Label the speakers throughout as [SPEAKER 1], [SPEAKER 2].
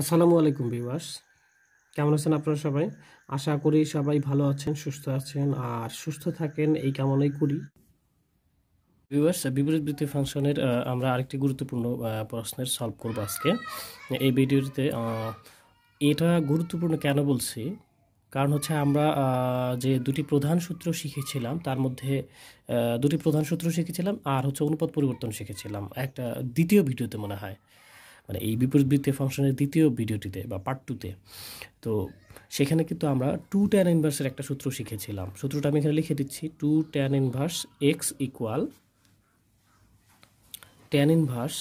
[SPEAKER 1] আসসালামু আলাইকুম বিবাস কেমন আছেন আপনারা সবাই আশা করি সবাই ভালো আছেন সুস্থ আছেন আর সুস্থ থাকেন এই কামনাই করি বিবাস বিপরীত বৃত্তি ফাংশনের আমরা আরেকটি গুরুত্বপূর্ণ প্রশ্নের সলভ করব আজকে এই ভিডিওটিতে এটা গুরুত্বপূর্ণ কেন বলছি কারণ হচ্ছে আমরা যে দুটি প্রধান সূত্র শিখেছিলাম তার মধ্যে দুটি প্রধান সূত্র শিখেছিলাম আর হচ্ছে অনুপাত পরিবর্তন শিখেছিলাম একটা দ্বিতীয় ভিডিওতে মনে হয় মানে এই বিপরীত বৃত্তীয় ফাংশনের দ্বিতীয় ভিডিওটিতে বা পার্ট টুতে তো সেখানে কিন্তু আমরা টু ট্যান ইনভার্সের একটা সূত্র শিখেছিলাম সূত্রটা আমি এখানে লিখে দিচ্ছি two tan inverse x equal tan inverse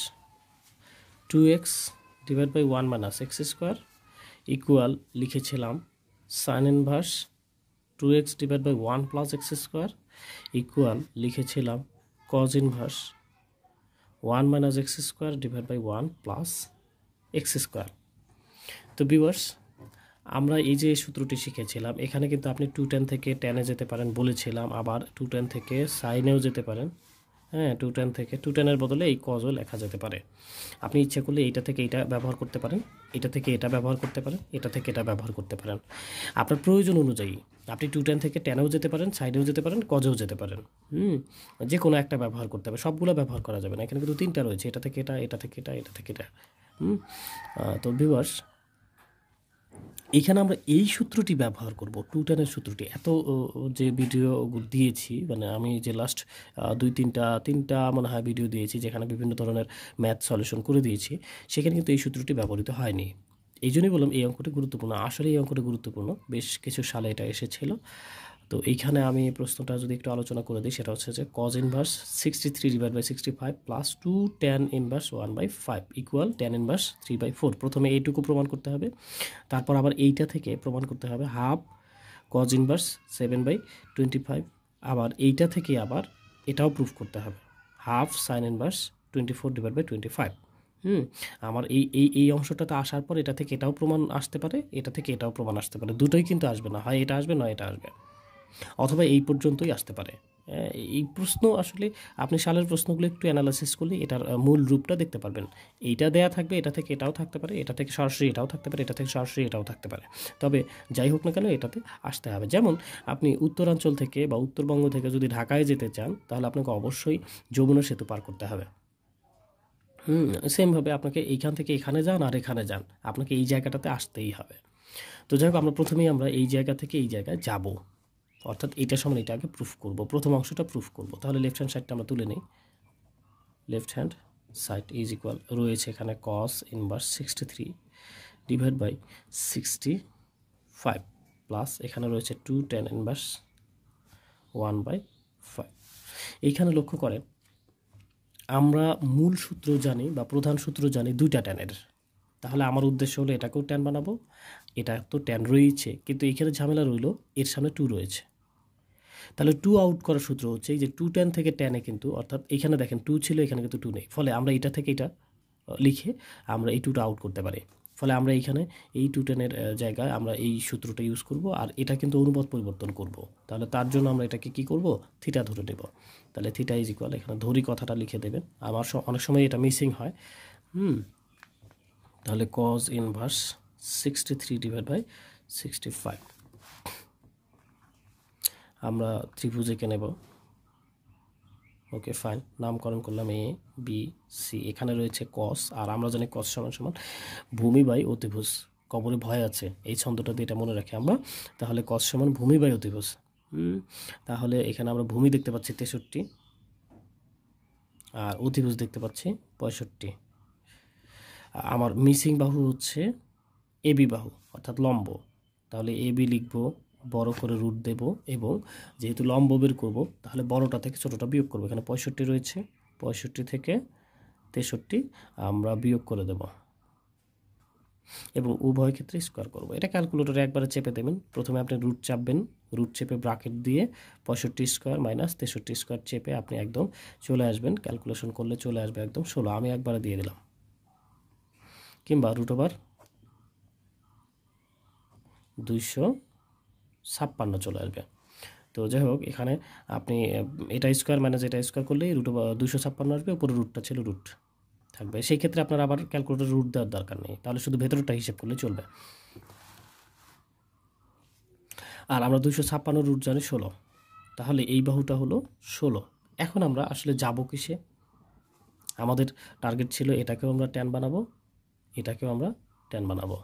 [SPEAKER 1] two x divide by one minus x square equal লিখেছিলাম sine inverse two x divide by one plus x square equal লিখেছিলাম cos inverse one minus x square divide by one plus x square তো viewers আমরা এই যে সূত্রটি শিখেছিলাম এখানে কিন্তু আপনি টু টেন থেকে টেনে যেতে পারেন বলেছিলাম আবার টু টেন থেকে সাইনেও যেতে পারেন হ্যাঁ টু টেন থেকে টু টেনের বদলে এই কজও লেখা যেতে পারে আপনি ইচ্ছা করলে এইটা থেকে এটা ব্যবহার করতে পারেন এটা থেকে এটা ব্যবহার করতে পারেন এটা থেকে এটা ব্যবহার করতে পারেন আপনার প্রয়োজন অনুযায়ী আপনি টু টেন থেকে টেনেও যেতে পারেন সাইডেও যেতে পারেন কজেও যেতে পারেন হুম যে কোনো একটা ব্যবহার করতে হবে সবগুলো ব্যবহার করা যাবে না এখানে কিন্তু তিনটা রয়েছে এটা থেকে এটা এটা থেকে এটা এটা থেকে এটা হুম তো বিবাস এখানে আমরা এই সূত্রটি ব্যবহার করব টেনের সূত্রটি এত যে ভিডিও দিয়েছি মানে আমি যে লাস্ট দুই তিনটা তিনটা মনে হয় ভিডিও দিয়েছি যেখানে বিভিন্ন ধরনের ম্যাথ সলিউশন করে দিয়েছি সেখানে কিন্তু এই সূত্রটি ব্যবহৃত হয়নি এই জন্যই বললাম এই অঙ্কটি গুরুত্বপূর্ণ আসলে এই অঙ্কটি গুরুত্বপূর্ণ বেশ কিছু সালে এটা এসেছিল তো এইখানে আমি এই প্রশ্নটা যদি একটু আলোচনা করে দিই সেটা হচ্ছে যে cos inverse sixty three divide by sixty five plus two tan inverse one by five equal tan inverse three by four প্রথমে এইটুকু প্রমাণ করতে হবে তারপর আবার এইটা থেকে প্রমাণ করতে হবে half cos inverse seven by twenty five আবার এইটা থেকে আবার এটাও প্রুফ করতে হবে half sine inverse twenty four divide by twenty five hmm আমার এই এই এই অংশটাতে আসার পর এটা থেকে এটাও প্রমাণ আসতে পারে এটা থেকে এটাও প্রমাণ আসতে পারে দুটোই কিন্তু আসবে না হয় এটা আসবে নয় এটা আসবে অথবা এই পর্যন্তই আসতে পারে এই প্রশ্ন আসলে আপনি সালের প্রশ্নগুলো একটু অ্যানালাইসিস করলে এটার মূল রূপটা দেখতে পারবেন এইটা দেয়া থাকবে এটা থেকে এটাও থাকতে পারে এটা থেকে সরাসরি এটাও থাকতে পারে এটা থেকে সরাসরি এটাও থাকতে পারে তবে যাই হোক না কেন এটাতে আসতে হবে যেমন আপনি উত্তরাঞ্চল থেকে বা উত্তরবঙ্গ থেকে যদি ঢাকায় যেতে চান তাহলে আপনাকে অবশ্যই যমুনা সেতু পার করতে হবে হুম সেমভাবে আপনাকে এইখান থেকে এখানে যান আর এখানে যান আপনাকে এই জায়গাটাতে আসতেই হবে তো যাই হোক আমরা প্রথমেই আমরা এই জায়গা থেকে এই জায়গায় যাব অর্থাৎ এটা সমান এটা আগে প্রুফ করব প্রথম অংশটা প্রুফ করব তাহলে লেফট হ্যান্ড সাইডটা আমরা তুলে নিই left hand side is equal রয়েছে এখানে cos inverse sixty three divide by sixty five plus এখানে রয়েছে two tan inverse one by five এইখানে লক্ষ্য করেন আমরা মূল সূত্র জানি বা প্রধান সূত্র জানি দুইটা ট্যানের তাহলে আমার উদ্দেশ্য হলো এটাকেও ট্যান বানাবো এটা তো ট্যান রয়েছে কিন্তু এখানে ঝামেলা রইল এর সামনে টু রয়েছে তাহলে টু আউট করার সূত্র হচ্ছে এই যে টু টেন থেকে টেনে কিন্তু অর্থাৎ এখানে দেখেন টু ছিল এখানে কিন্তু টু নেই ফলে আমরা এটা থেকে এটা লিখে আমরা এই টুটা আউট করতে পারি ফলে আমরা এইখানে এই টু টেনের জায়গায় আমরা এই সূত্রটা ইউজ করব আর এটা কিন্তু অনুবাদ পরিবর্তন করব তাহলে তার জন্য আমরা এটাকে কি করব থিটা ধরে নেব তাহলে থিটা ইজ ইকুয়াল এখানে ধরি কথাটা লিখে দেবেন আমার অনেক সময় এটা মিসিং হয় হুম তাহলে cos inverse sixty three divide by sixty five আমরা ত্রিভুজ এঁকে নেব ওকে ফাইন নামকরণ করলাম এ বি সি এখানে রয়েছে কস আর আমরা জানি কস সমান সমান ভূমি বাই অতিভুজ কবরে ভয় আছে এই ছন্দটা দিয়ে এটা মনে রাখি আমরা তাহলে কস সমান ভূমি বাই অতিভুজ তাহলে এখানে আমরা ভূমি দেখতে পাচ্ছি তেষট্টি আর অতিভুজ দেখতে পাচ্ছি পঁয়ষট্টি আমার মিসিং বাহু হচ্ছে এবি বাহু অর্থাৎ লম্ব তাহলে এবি লিখবো বড় করে রুট দেব এবং যেহেতু লম্ব বের করবো তাহলে বড়টা থেকে ছোটোটা বিয়োগ করবো এখানে পঁয়ষট্টি রয়েছে পঁয়ষট্টি থেকে তেষট্টি আমরা বিয়োগ করে দেব এবং উভয় ক্ষেত্রে স্কোয়ার করব এটা ক্যালকুলেটরে একবারে চেপে দেবেন প্রথমে আপনি রুট চাপবেন রুট চেপে ব্রাকেট দিয়ে পঁয়ষট্টি স্কোয়ার মাইনাস তেষট্টি স্কোয়ার চেপে আপনি একদম চলে আসবেন ক্যালকুলেশন করলে চলে আসবে একদম ষোলো আমি একবারে দিয়ে দিলাম কিংবা রুট ওভার দুইশো ছাপ্পান্ন চলে আসবে তো যাই হোক এখানে আপনি এটা স্কোয়ার মাইনাস এটা স্কোয়ার করলেই রুট দুশো ছাপ্পান্ন আসবে উপরে রুটটা ছিল রুট থাকবে সেই ক্ষেত্রে আপনার আবার ক্যালকুলেটার রুট দেওয়ার দরকার নেই তাহলে শুধু ভেতরটা হিসেব করলে চলবে আর আমরা দুশো ছাপ্পান্ন রুট জানি ষোলো তাহলে এই বাহুটা হলো ষোলো এখন আমরা আসলে যাব কিসে আমাদের টার্গেট ছিল এটাকেও আমরা ট্যান বানাবো এটাকেও আমরা ট্যান বানাবো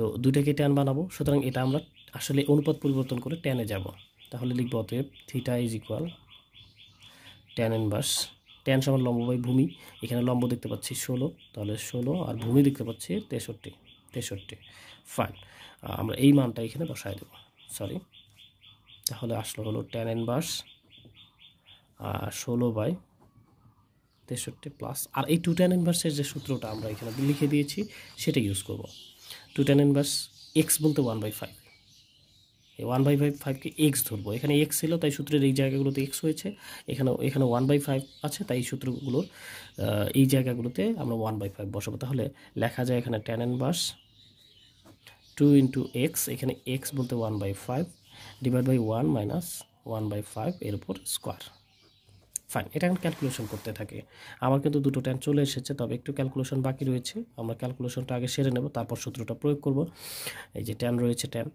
[SPEAKER 1] তো দুইটাকে ট্যান বানাবো সুতরাং এটা আমরা আসলে অনুপাত পরিবর্তন করে ট্যানে যাব তাহলে লিখবো অতএব theta is equal tan inverse tan সমান লম্ব বাই ভূমি এখানে লম্ব দেখতে পাচ্ছি ষোলো তাহলে ষোলো আর ভূমি দেখতে পাচ্ছি তেষট্টি তেষট্টি ফাইন আমরা এই মানটা এখানে বসায় দেব সরি তাহলে আসলো হলো ট্যান ইনভার্স ষোলো বাই তেষট্টি প্লাস আর এই টু ট্যান ইনভার্সের যে সূত্রটা আমরা এখানে লিখে দিয়েছি সেটা ইউজ করব টু টেন ইনভার্স এক্স বলতে ওয়ান বাই ফাইভ এই ওয়ান বাই ফাইভ ফাইভকে এক্স ধরবো এখানে এক্স ছিল তাই সূত্রের এই জায়গাগুলোতে এক্স হয়েছে এখানে এখানে ওয়ান বাই ফাইভ আছে তাই সূত্রগুলোর এই জায়গাগুলোতে আমরা ওয়ান বাই ফাইভ বসাবো তাহলে লেখা যায় এখানে tan inverse two into x এখানে এক্স বলতে one by five divide by one minus one by five এর উপর স্কোয়ার ফাইন এটা এখন ক্যালকুলেশন করতে থাকে আমার কিন্তু দুটো ট্যান চলে এসেছে তবে একটু ক্যালকুলেশন বাকি রয়েছে আমরা ক্যালকুলেশনটা আগে সেরে নেব তারপর সূত্রটা প্রয়োগ করব এই যে ট্যান রয়েছে ট্যান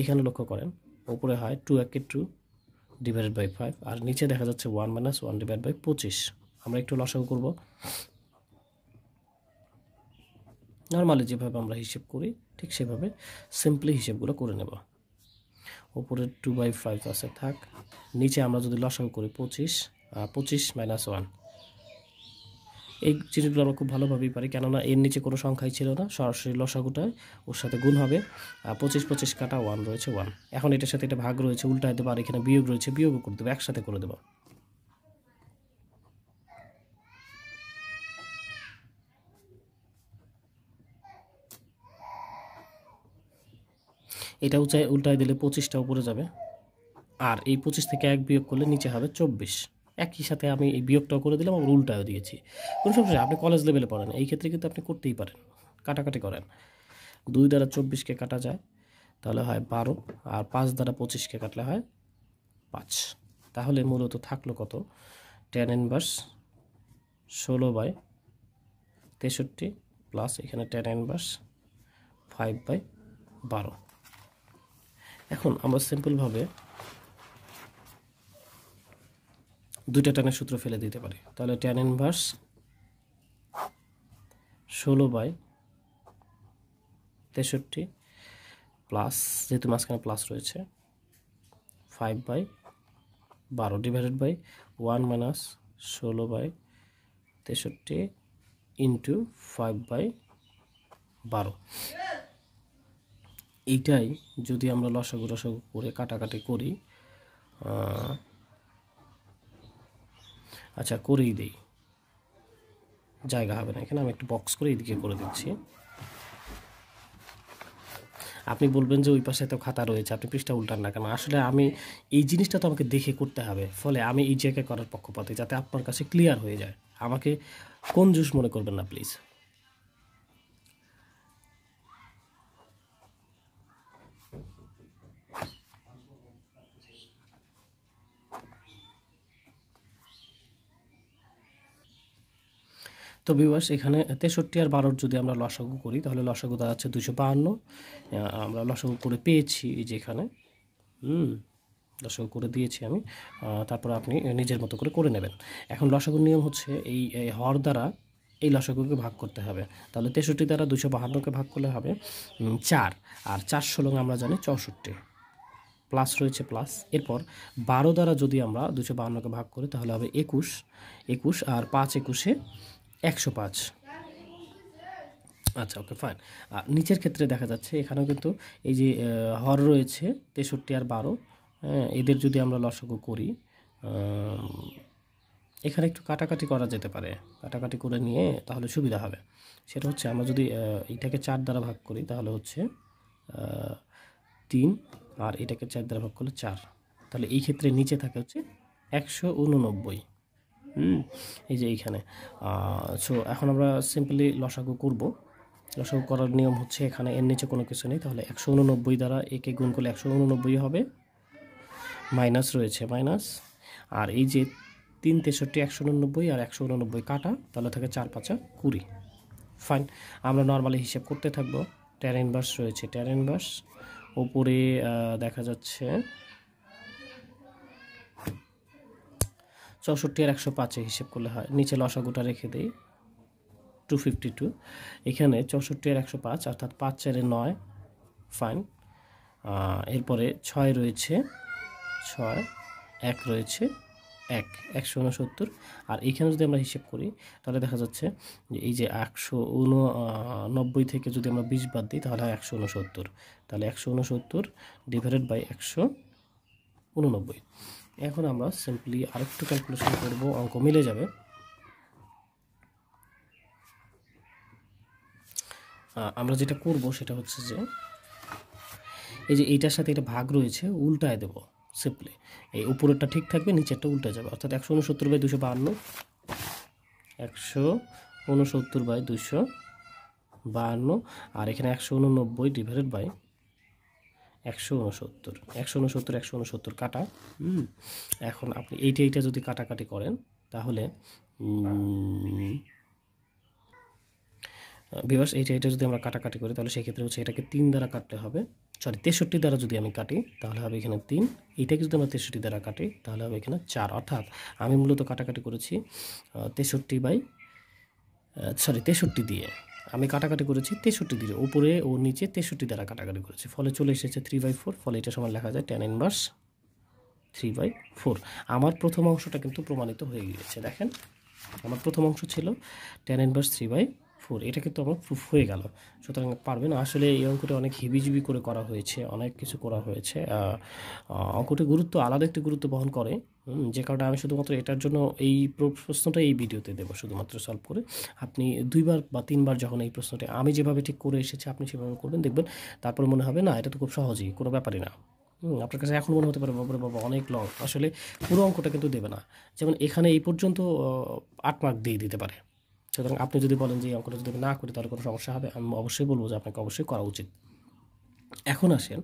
[SPEAKER 1] এখানে লক্ষ্য করেন উপরে হয় টু একে টু ডিভাইডেড বাই ফাইভ আর নিচে দেখা যাচ্ছে one minus one divide by পঁচিশ আমরা একটু লসাগু করব নর্মালি যেভাবে আমরা হিসেব করি ঠিক সেভাবে সিম্পলি হিসেবগুলো করে নেব উপরে টু বাই ফাইভ আছে থাক নিচে আমরা যদি লসাগু করি পঁচিশ পঁচিশ মাইনাস ওয়ান এই জিনিসগুলো আমরা খুব ভালোভাবেই পারি কেননা এর নিচে কোনো সংখ্যাই ছিল না সরাসরি লসাগুটা ওর সাথে গুণ হবে পঁচিশ পঁচিশ কাটা ওয়ান রয়েছে ওয়ান এখন এটার সাথে এটা ভাগ রয়েছে উল্টায় দেবো আর এখানে বিয়োগ রয়েছে বিয়োগও করে দেবো একসাথে করে দেবো এটাও চাই উল্টায় দিলে পঁচিশটা উপরে যাবে আর এই পঁচিশ থেকে এক বিয়োগ করলে নিচে হবে চব্বিশ একই সাথে আমি এই বিয়োগটাও করে দিলাম আমার উল্টাও দিয়েছি কোনো সমস্যা আপনি কলেজ লেভেলে পড়েন এই ক্ষেত্রে কিন্তু আপনি করতেই পারেন কাটাকাটি করেন দুই দ্বারা চব্বিশকে কাটা যায় তাহলে হয় বারো আর পাঁচ দ্বারা পঁচিশকে কাটলে হয় পাঁচ তাহলে মূলত থাকলো কত টেন ইনভার্স ষোলো বাই তেষট্টি প্লাস এখানে টেন ইনভার্স ফাইভ বাই বারো এখন আমরা সিম্পলভাবে দুইটা টানের সূত্র ফেলে দিতে পারি তাহলে ট্যান ইনভার্স ষোলো বাই তেষট্টি প্লাস যেহেতু মাঝখানে প্লাস রয়েছে ফাইভ বাই বারো ডিভাইডেড বাই ওয়ান মাইনাস ষোলো বাই তেষট্টি ইন্টু ফাইভ বাই বারো এইটাই যদি আমরা লসাগু রসাগু করে কাটাকাটি করি আচ্ছা করেই দেই জায়গা হবে না এখানে আমি একটু বক্স করে এদিকে করে দিচ্ছি আপনি বলবেন যে ওই পাশে তো খাতা রয়েছে আপনি পৃষ্ঠা উল্টান না কেন আসলে আমি এই জিনিসটা তো আমাকে দেখে করতে হবে ফলে আমি এই জায়গায় করার পক্ষপাতে যাতে আপনার কাছে ক্লিয়ার হয়ে যায় আমাকে কোন জুস মনে করবেন না প্লিজ তো বিবাস এখানে তেষট্টি আর বারোর যদি আমরা লসাগু করি তাহলে লসাগু দাঁড়াচ্ছে দুশো বাহান্ন আমরা লসাগু করে পেয়েছি যেখানে হুম লসাগু করে দিয়েছি আমি তারপর আপনি নিজের মতো করে করে নেবেন এখন লসাগুর নিয়ম হচ্ছে এই হর দ্বারা এই লসাগুকে ভাগ করতে হবে তাহলে তেষট্টি দ্বারা দুশো বাহান্নকে ভাগ করলে হবে চার আর চার ষোলং আমরা জানি চৌষট্টি প্লাস রয়েছে প্লাস এরপর বারো দ্বারা যদি আমরা দুশো বাহান্নকে ভাগ করি তাহলে হবে একুশ একুশ আর পাঁচ একুশে একশো পাঁচ আচ্ছা ওকে ফাইন আর নিচের ক্ষেত্রে দেখা যাচ্ছে এখানেও কিন্তু এই যে হর রয়েছে তেষট্টি আর বারো এদের যদি আমরা লসগু করি এখানে একটু কাটাকাটি করা যেতে পারে কাটাকাটি করে নিয়ে তাহলে সুবিধা হবে সেটা হচ্ছে আমরা যদি এটাকে চার দ্বারা ভাগ করি তাহলে হচ্ছে তিন আর এটাকে চার দ্বারা ভাগ করলে চার তাহলে এই ক্ষেত্রে নিচে থাকে হচ্ছে একশো উননব্বই হুম এই যে এইখানে সো এখন আমরা সিম্পলি লসাগু করব লসাগু করার নিয়ম হচ্ছে এখানে এর নিচে কোনো কিছু নেই তাহলে একশো উননব্বই দ্বারা একে গুণ করলে একশো উননব্বই হবে মাইনাস রয়েছে মাইনাস আর এই যে তিন তেষট্টি একশো উননব্বই আর একশো উননব্বই কাটা তাহলে থাকে চার পাঁচা কুড়ি ফাইন আমরা নর্মালি হিসেব করতে থাকবো ট্যান ইনভার্স রয়েছে ট্যান ইনভার্স ওপরে দেখা যাচ্ছে চৌষট্টি আর একশো পাঁচে হিসেব করলে হয় নিচে লসাগুটা রেখে দিই টু ফিফটি টু এখানে চৌষট্টি আর একশো পাঁচ অর্থাৎ পাঁচ চারে নয় ফাইন এরপরে ছয় রয়েছে ছয় এক রয়েছে এক একশো উনসত্তর আর এখানে যদি আমরা হিসেব করি তাহলে দেখা যাচ্ছে যে এই যে একশো উননব্বই থেকে যদি আমরা বিশ বাদ দিই তাহলে হয় একশো উনসত্তর তাহলে একশো উনসত্তর ডিভাইডেড বাই একশো উননব্বই এখন আমরা সিম্পলি আরেকটু ক্যালকুলেশন করব অঙ্ক মিলে যাবে আমরা যেটা করব সেটা হচ্ছে যে এই যে এইটার সাথে এটা ভাগ রয়েছে উল্টায় দেব সিম্পলি এই উপরেরটা ঠিক থাকবে নিচেরটা উল্টা যাবে অর্থাৎ একশো উনসত্তর বাই দুশো বাহান্ন একশো উনসত্তর বাই দুশো বাহান্ন আর এখানে একশো উননব্বই ডিভাইডেড বাই একশো উনসত্তর একশো উনসত্তর একশো উনসত্তর কাটা এখন আপনি এইটা এইটা যদি কাটাকাটি করেন তাহলে বিভাস এইটা এইটা যদি আমরা কাটাকাটি করি তাহলে সেক্ষেত্রে হচ্ছে এটাকে তিন দ্বারা কাটতে হবে সরি তেষট্টি দ্বারা যদি আমি কাটি তাহলে হবে এখানে তিন এইটাকে যদি আমরা তেষট্টি দ্বারা কাটি তাহলে হবে এখানে চার অর্থাৎ আমি মূলত কাটাকাটি করেছি তেষট্টি বাই সরি তেষট্টি দিয়ে আমি কাটাকাটি করেছি তেষট্টি দিয়ে উপরে ও নিচে তেষট্টি দ্বারা কাটাকাটি করেছি ফলে চলে এসেছে থ্রি বাই ফোর ফলে এটা সময় লেখা যায় tan inverse three by four আমার প্রথম অংশটা কিন্তু প্রমাণিত হয়ে গিয়েছে দেখেন আমার প্রথম অংশ ছিল tan inverse three by four এটা কিন্তু আমার প্রুফ হয়ে গেল সুতরাং পারবেন আসলে এই অঙ্কটা অনেক হিবিজিবি করে করা হয়েছে অনেক কিছু করা হয়েছে অঙ্কটি গুরুত্ব আলাদা একটি গুরুত্ব বহন করে যে কারণে আমি শুধুমাত্র এটার জন্য এই প্রশ্নটা এই ভিডিওতে দেবো শুধুমাত্র সলভ করে আপনি দুইবার বা তিনবার যখন এই প্রশ্নটা আমি যেভাবে ঠিক করে এসেছি আপনি সেভাবে করবেন দেখবেন তারপর মনে হবে না এটা তো খুব সহজেই কোনো ব্যাপারই না আপনার কাছে এখন মনে হতে পারে বাবা বাবা অনেক লং আসলে পুরো অঙ্কটা কিন্তু দেবে না যেমন এখানে এই পর্যন্ত আট মার্ক দিয়ে দিতে পারে সুতরাং আপনি যদি বলেন যে এই অঙ্কটা যদি না করি তাহলে কোনো সমস্যা হবে আমি অবশ্যই বলবো যে আপনাকে অবশ্যই করা উচিত এখন আসেন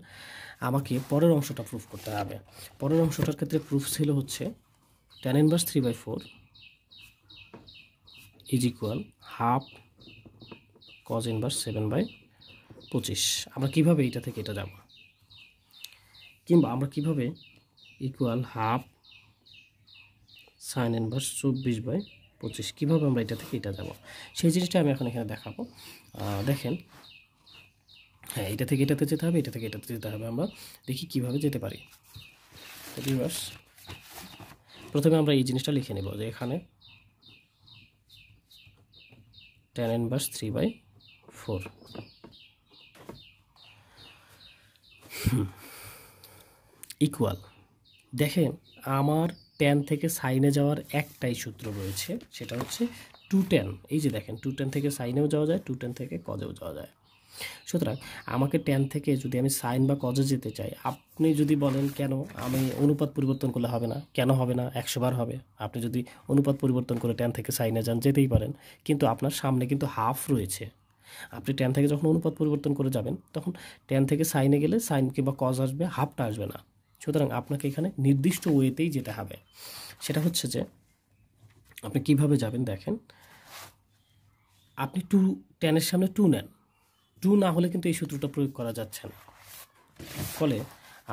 [SPEAKER 1] আমাকে পরের অংশটা প্রুফ করতে হবে পরের অংশটার ক্ষেত্রে প্রুফ ছিল হচ্ছে tan inverse three by four is equal half cos inverse seven by পঁচিশ আমরা কীভাবে এটা থেকে এটা যাব কিংবা আমরা কিভাবে ইকুয়াল হাফ সাইন ইনভার্স চব্বিশ বাই পঁচিশ কীভাবে আমরা এটা থেকে এটা যাব সেই জিনিসটা আমি এখন এখানে দেখাবো দেখেন হ্যাঁ এটা থেকে এটাতে যেতে হবে এটা থেকে এটাতে যেতে হবে আমরা দেখি কিভাবে যেতে পারি রিভার্স প্রথমে আমরা এই জিনিসটা লিখে নেব যে এখানে টেন বাস থ্রি বাই ফোর ইকুয়াল দেখেন আমার টেন থেকে সাইনে যাওয়ার একটাই সূত্র রয়েছে সেটা হচ্ছে টু টেন এই যে দেখেন টু টেন থেকে সাইনেও যাওয়া যায় টু টেন থেকে কজেও যাওয়া যায় সুতরাং আমাকে ট্যান থেকে যদি আমি সাইন বা কজে যেতে চাই আপনি যদি বলেন কেন আমি অনুপাত পরিবর্তন করলে হবে না কেন হবে না একশোবার হবে আপনি যদি অনুপাত পরিবর্তন করে ট্যান থেকে সাইনে যান যেতেই পারেন কিন্তু আপনার সামনে কিন্তু হাফ রয়েছে আপনি ট্যান থেকে যখন অনুপাত পরিবর্তন করে যাবেন তখন ট্যান থেকে সাইনে গেলে সাইন কিংবা কজ আসবে হাফটা আসবে না সুতরাং আপনাকে এখানে নির্দিষ্ট ওয়েতেই যেতে হবে সেটা হচ্ছে যে আপনি কিভাবে যাবেন দেখেন আপনি টু টেনের সামনে টু নেন ট্রু না হলে কিন্তু এই সূত্রটা প্রয়োগ করা যাচ্ছে না ফলে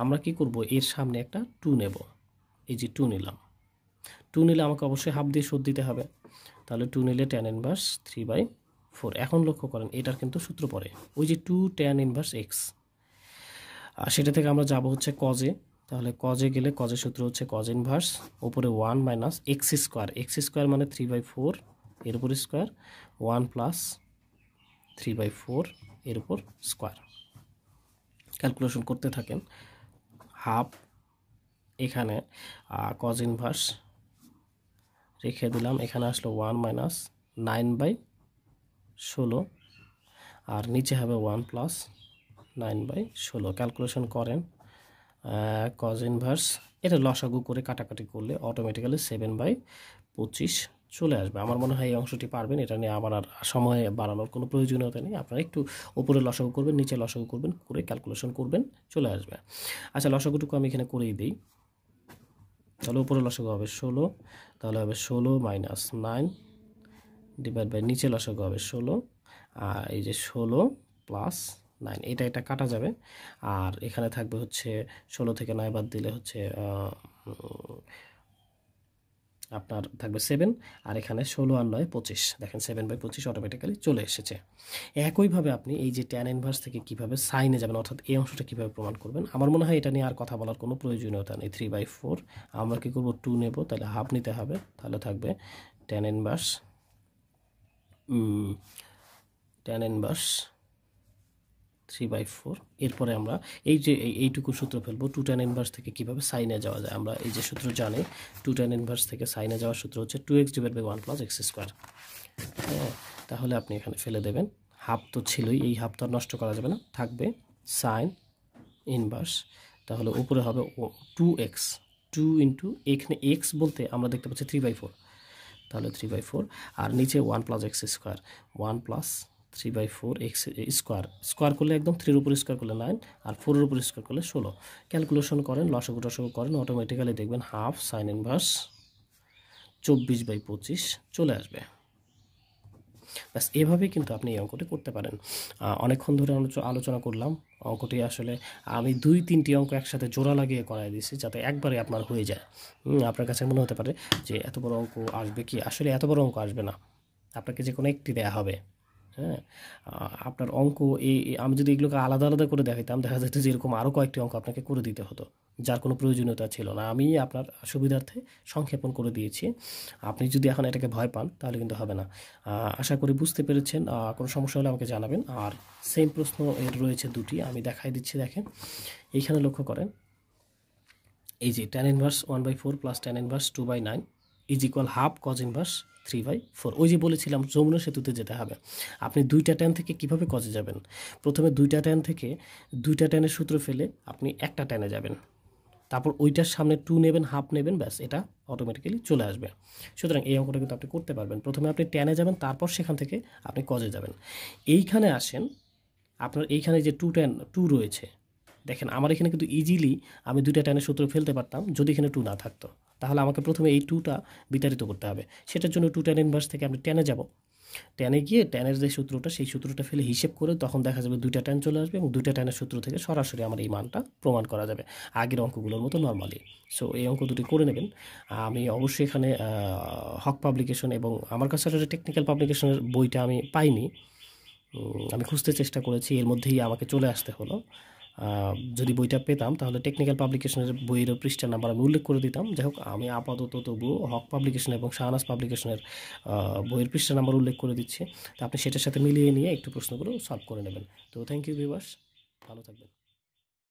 [SPEAKER 1] আমরা কি করব এর সামনে একটা টু নেব এই যে টু নিলাম টু নিলে আমাকে অবশ্যই হাফ দিয়ে শোধ দিতে হবে তাহলে টু নিলে tan inverse three by four এখন লক্ষ্য করেন এটার কিন্তু সূত্র পড়ে ওই যে টু ট্যান ইনভার্স এক্স আর সেটা থেকে আমরা যাব হচ্ছে কজে তাহলে কজে গেলে কজে সূত্র হচ্ছে কজ ইনভার্স ওপরে one minus x square x square মানে থ্রি বাই ফোর এর উপরে square one plus three by four এর উপর স্কোয়ার ক্যালকুলেশন করতে থাকেন হাফ এখানে কজ ইনভার্স রেখে দিলাম এখানে আসলো ওয়ান মাইনাস নাইন বাই ষোলো আর নিচে হবে ওয়ান প্লাস নাইন বাই ষোলো ক্যালকুলেশন করেন কজ ইনভার্স এটা লসাগু করে কাটাকাটি করলে অটোমেটিক্যালি সেভেন বাই পঁচিশ চলে আসবে আমার মনে হয় এই অংশটি পারবেন এটা নিয়ে আমার আর সময় বাড়ানোর কোনো প্রয়োজনীয়তা নেই আপনারা একটু ওপরে লসগু করবেন নিচে লসগু করবেন করে ক্যালকুলেশন করবেন চলে আসবে আচ্ছা লসগুটুকু আমি এখানে করেই দিই তাহলে উপরে লসগু হবে ষোলো তাহলে হবে ষোলো মাইনাস নাইন ডিভাইড বাই নিচে লসগু হবে ষোলো আর এই যে ষোলো প্লাস নাইন এটা এটা কাটা যাবে আর এখানে থাকবে হচ্ছে ষোলো থেকে নয় বাদ দিলে হচ্ছে আপনার থাকবে সেভেন আর এখানে ষোলো আর নয় পঁচিশ দেখেন সেভেন বাই পঁচিশ অটোমেটিক্যালি চলে এসেছে একইভাবে আপনি এই যে ট্যান ইনভার্স থেকে কীভাবে সাইনে যাবেন অর্থাৎ এই অংশটা কীভাবে প্রমাণ করবেন আমার মনে হয় এটা নিয়ে আর কথা বলার কোনো প্রয়োজনীয়তা নেই থ্রি বাই ফোর আমরা কী করবো টু নেব তাহলে হাফ নিতে হবে তাহলে থাকবে tan inverse tan inverse three by four এরপরে আমরা এই যে এইটুকু সূত্র ফেলবো টু টেন ইনভার্স থেকে কীভাবে সাইনে যাওয়া যায় আমরা এই যে সূত্র জানি টু টেন ইনভার্স থেকে সাইনে যাওয়ার সূত্র হচ্ছে two x divide by one plus x square হ্যাঁ তাহলে আপনি এখানে ফেলে দেবেন হাফ তো ছিলই এই হাফ তো নষ্ট করা যাবে না থাকবে সাইন ইনভার্স তাহলে উপরে হবে টু এক্স টু ইন্টু এখানে এক্স বলতে আমরা দেখতে পাচ্ছি থ্রি বাই ফোর তাহলে থ্রি বাই ফোর আর নিচে one plus x square one plus three by four x square square করলে একদম থ্রির উপর স্কোয়ার করলে নাইন আর ফোরের উপর স্কোয়ার করলে ষোলো ক্যালকুলেশন করেন লসগু টসগু করেন অটোমেটিক্যালি দেখবেন হাফ সাইন ইনভার্স চব্বিশ বাই পঁচিশ চলে আসবে ব্যাস এভাবে কিন্তু আপনি এই অঙ্কটি করতে পারেন অনেকক্ষণ ধরে আলোচনা করলাম অঙ্কটি আসলে আমি দুই তিনটি অঙ্ক একসাথে জোড়া লাগিয়ে করাই দিয়েছি যাতে একবারে আপনার হয়ে যায় আপনার কাছে মনে হতে পারে যে এত বড় অঙ্ক আসবে কি আসলে এত বড় অঙ্ক আসবে না আপনাকে যে কোনো একটি দেয়া হবে হ্যাঁ আপনার অঙ্ক এই আমি যদি এগুলোকে আলাদা আলাদা করে দেখাইতাম দেখা যেত যে এরকম আরও কয়েকটি অঙ্ক আপনাকে করে দিতে হতো যার কোনো প্রয়োজনীয়তা ছিল না আমি আপনার সুবিধার্থে সংক্ষেপণ করে দিয়েছি আপনি যদি এখন এটাকে ভয় পান তাহলে কিন্তু হবে না আশা করি বুঝতে পেরেছেন কোনো সমস্যা হলে আমাকে জানাবেন আর সেম প্রশ্ন এর রয়েছে দুটি আমি দেখাই দিচ্ছি দেখেন এইখানে লক্ষ্য করেন এই যে tan inverse one by four plus tan inverse two by nine is equal half cos inverse three by four ওই যে বলেছিলাম যমুনা সেতুতে যেতে হবে আপনি দুইটা ট্যান থেকে কিভাবে কজে যাবেন প্রথমে দুইটা ট্যান থেকে দুইটা ট্যানের সূত্র ফেলে আপনি একটা ট্যানে যাবেন তারপর ওইটার সামনে টু নেবেন হাফ নেবেন ব্যাস এটা অটোমেটিক্যালি চলে আসবে সুতরাং এই অঙ্কটা কিন্তু আপনি করতে পারবেন প্রথমে আপনি ট্যানে যাবেন তারপর সেখান থেকে আপনি কজে যাবেন এইখানে আসেন আপনার এইখানে যে টু ট্যান টু রয়েছে দেখেন আমার এখানে কিন্তু ইজিলি আমি দুইটা ট্যানের সূত্র ফেলতে পারতাম যদি এখানে টু না থাকতো তাহলে আমাকে প্রথমে এই টুটা বিতাড়িত করতে হবে সেটার জন্য টু টেন ইনভার্স থেকে আমি টেনে যাব টেনে গিয়ে টেনের যে সূত্রটা সেই সূত্রটা ফেলে হিসেব করে তখন দেখা যাবে দুইটা টেন চলে আসবে এবং দুইটা টেনের সূত্র থেকে সরাসরি আমার এই মানটা প্রমাণ করা যাবে আগের অঙ্কগুলোর মতো নর্মালি সো এই অঙ্ক দুটি করে নেবেন আমি অবশ্যই এখানে হক পাবলিকেশন এবং আমার কাছে আসলে টেকনিক্যাল পাবলিকেশনের বইটা আমি পাইনি আমি খুঁজতে চেষ্টা করেছি এর মধ্যেই আমাকে চলে আসতে হলো যদি বইটা পেতাম তাহলে টেকনিক্যাল পাবলিকেশনের বইয়ের পৃষ্ঠা নাম্বার আমি উল্লেখ করে দিতাম যাই হোক আমি আপাতত তবু হক পাবলিকেশন এবং শাহনাজ পাবলিকেশনের বইয়ের পৃষ্ঠা নাম্বার উল্লেখ করে দিচ্ছি তা আপনি সেটার সাথে মিলিয়ে নিয়ে একটু প্রশ্নগুলো সলভ করে নেবেন তো থ্যাংক ইউ বিভাস ভালো থাকবেন